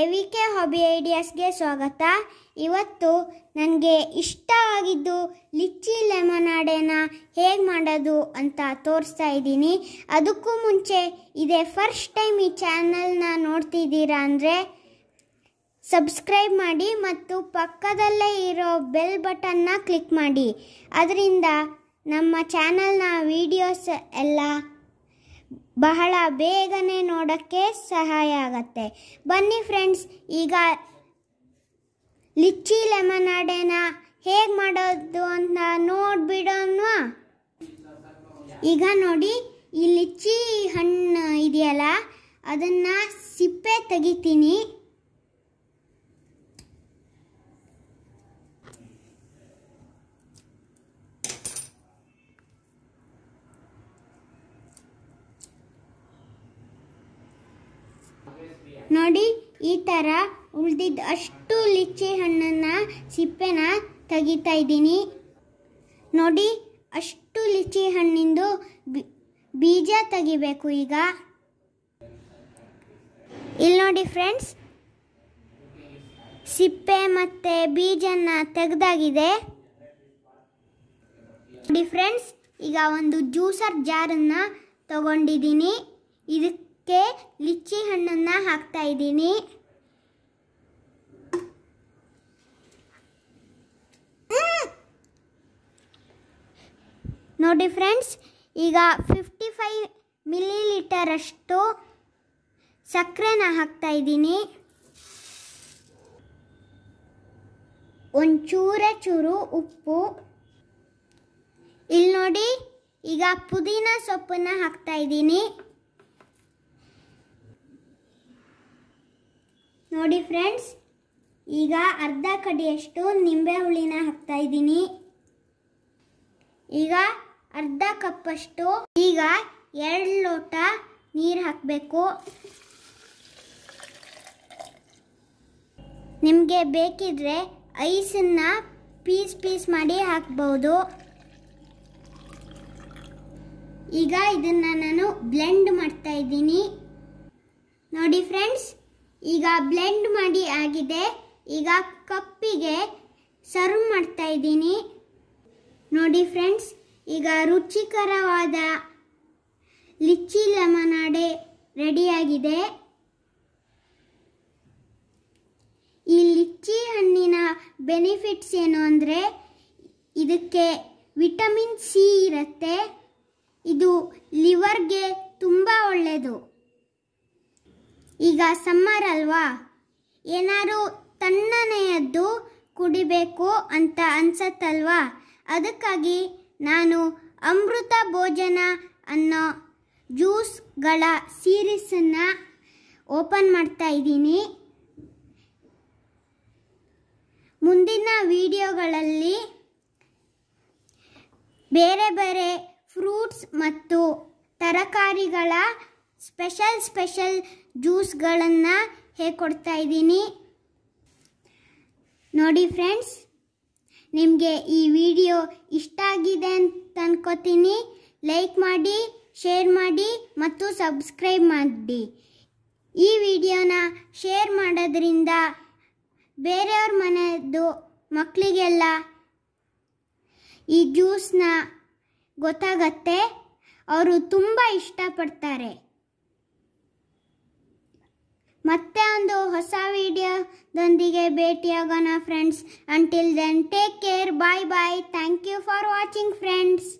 A V K hobby ಐಡಿಯಾಸ್ಗೆ ಸ್ವಾಗತ ಇವತ್ತು ನನಗೆ ಇಷ್ಟವಾಗಿದ್ದು ಲಿಚ್ಚಿ ಲೆಮನಾಡೆನ ಹೇಗೆ ಮಾಡೋದು ಅಂತ ತೋರಿಸ್ತಾ ಇದ್ದೀನಿ ಅದಕ್ಕೂ ಮುಂಚೆ ಇದೇ ಫಸ್ಟ್ ಟೈಮ್ ಈ ಚಾನಲ್ನ ನೋಡ್ತಿದ್ದೀರಾ ಅಂದರೆ ಸಬ್ಸ್ಕ್ರೈಬ್ ಮಾಡಿ ಮತ್ತು ಪಕ್ಕದಲ್ಲೇ ಇರೋ ಬೆಲ್ ಬಟನ್ನ ಕ್ಲಿಕ್ ಮಾಡಿ ಅದರಿಂದ ನಮ್ಮ ಚಾನಲ್ನ ವೀಡಿಯೋಸ್ ಎಲ್ಲ ಬಹಳ ಬೇಗನೆ ನೋಡೋಕ್ಕೆ ಸಹಾಯ ಆಗತ್ತೆ ಬನ್ನಿ ಫ್ರೆಂಡ್ಸ್ ಈಗ ಲಿಚ್ಚಿ ಲೆಮನ್ ಅಡೆನ ಹೇಗೆ ಮಾಡೋದು ಅಂತ ನೋಡಿಬಿಡೋಣ ಈಗ ನೋಡಿ ಈ ಲಿಚ್ಚಿ ಹಣ್ಣು ಇದೆಯಲ್ಲ ಅದನ್ನು ಸಿಪ್ಪೆ ತೆಗಿತೀನಿ ನೋಡಿ ಈ ಥರ ಉಳಿದಿದ್ದ ಅಷ್ಟು ಲಿಚ್ಚಿ ಹಣ್ಣನ್ನು ಸಿಪ್ಪೆನ ತೆಗಿತಾ ಇದ್ದೀನಿ ನೋಡಿ ಅಷ್ಟು ಲಿಚ್ಚಿ ಹಣ್ಣಿಂದು ಬೀಜ ತೆಗಿಬೇಕು ಈಗ ಇಲ್ಲಿ ನೋಡಿ ಫ್ರೆಂಡ್ಸ್ ಸಿಪ್ಪೆ ಮತ್ತು ಬೀಜನ ತೆಗೆದಾಗಿದೆ ನೋಡಿ ಫ್ರೆಂಡ್ಸ್ ಈಗ ಒಂದು ಜ್ಯೂಸರ್ ಜಾರನ್ನು ತಗೊಂಡಿದ್ದೀನಿ ಇದಕ್ಕೆ ಕೆ ಲಿಚ್ಚಿ ಹಣ್ಣನ್ನು ಹಾಕ್ತಾ ಇದ್ದೀನಿ ನೋಡಿ ಫ್ರೆಂಡ್ಸ್ ಈಗ ಫಿಫ್ಟಿ ಫೈವ್ ಮಿಲಿ ಲೀಟರಷ್ಟು ಸಕ್ಕರೆನ ಹಾಕ್ತಾ ಇದ್ದೀನಿ ಒಂಚೂರ ಚೂರು ಉಪ್ಪು ಇಲ್ಲಿ ನೋಡಿ ಈಗ ಪುದೀನ ಸೊಪ್ಪನ್ನು ಹಾಕ್ತಾ ಇದ್ದೀನಿ ನೋಡಿ ಫ್ರೆಂಡ್ಸ್ ಈಗ ಅರ್ಧ ಕಡಿಯಷ್ಟು ನಿಂಬೆ ಹುಳಿನ ಹಾಕ್ತಾ ಇದ್ದೀನಿ ಈಗ ಅರ್ಧ ಕಪ್ಪಷ್ಟು ಈಗ ಎರಡು ಲೋಟ ನೀರು ಹಾಕಬೇಕು ನಿಮಗೆ ಬೇಕಿದ್ರೆ ಐಸನ್ನು ಪೀಸ್ ಪೀಸ್ ಮಾಡಿ ಹಾಕ್ಬೋದು ಈಗ ಇದನ್ನು ನಾನು ಬ್ಲೆಂಡ್ ಮಾಡ್ತಾ ಇದ್ದೀನಿ ನೋಡಿ ಫ್ರೆಂಡ್ಸ್ ಈಗ ಬ್ಲೆಂಡ್ ಮಾಡಿ ಆಗಿದೆ ಈಗ ಕಪ್ಪಿಗೆ ಸರ್ವ್ ಮಾಡ್ತಾ ಇದ್ದೀನಿ ನೋಡಿ ಫ್ರೆಂಡ್ಸ್ ಈಗ ರುಚಿಕರವಾದ ಲಿಚ್ಚಿ ಲಮನಾಡೆ ರೆಡಿಯಾಗಿದೆ ಈ ಲಿಚ್ಚಿ ಹಣ್ಣಿನ ಬೆನಿಫಿಟ್ಸ್ ಏನು ಅಂದರೆ ಇದಕ್ಕೆ ವಿಟಮಿನ್ ಸಿ ಇರುತ್ತೆ ಇದು ಲಿವರ್ಗೆ ತುಂಬ ಒಳ್ಳೆಯದು ಈಗ ಸಮ್ಮರ್ ಅಲ್ವಾ ಏನಾದ್ರು ತಣ್ಣನೆಯದ್ದು ಕುಡಿಬೇಕು ಅಂತ ಅನ್ಸತ್ತಲ್ವಾ ಅದಕ್ಕಾಗಿ ನಾನು ಅಮೃತ ಭೋಜನ ಅನ್ನೋ ಜ್ಯೂಸ್ಗಳ ಸೀರೀಸನ್ನು ಓಪನ್ ಮಾಡ್ತಾ ಇದ್ದೀನಿ ಮುಂದಿನ ವಿಡಿಯೋಗಳಲ್ಲಿ ಬೇರೆ ಬೇರೆ ಫ್ರೂಟ್ಸ್ ಮತ್ತು ತರಕಾರಿಗಳ ಸ್ಪೆಷಲ್ ಸ್ಪೆಷಲ್ ಜ್ಯೂಸ್ಗಳನ್ನು ಹೇಗೆ ಕೊಡ್ತಾ ಇದ್ದೀನಿ ನೋಡಿ ಫ್ರೆಂಡ್ಸ್ ನಿಮಗೆ ಈ ವಿಡಿಯೋ ಇಷ್ಟ ಆಗಿದೆ ಅಂತ ಅನ್ಕೋತೀನಿ ಲೈಕ್ ಮಾಡಿ ಶೇರ್ ಮಾಡಿ ಮತ್ತು ಸಬ್ಸ್ಕ್ರೈಬ್ ಮಾಡಿ ಈ ವಿಡಿಯೋನ ಶೇರ್ ಮಾಡೋದ್ರಿಂದ ಬೇರೆಯವ್ರ ಮನೆಯದು ಮಕ್ಕಳಿಗೆಲ್ಲ ಈ ಜ್ಯೂಸ್ನ ಗೊತ್ತಾಗತ್ತೆ ಅವರು ತುಂಬ ಇಷ್ಟಪಡ್ತಾರೆ ಮತ್ತೆ ಒಂದು ಹೊಸ ವಿಡಿಯೋದೊಂದಿಗೆ ಭೇಟಿಯಾಗೋಣ friends until then take care bye bye thank you for watching friends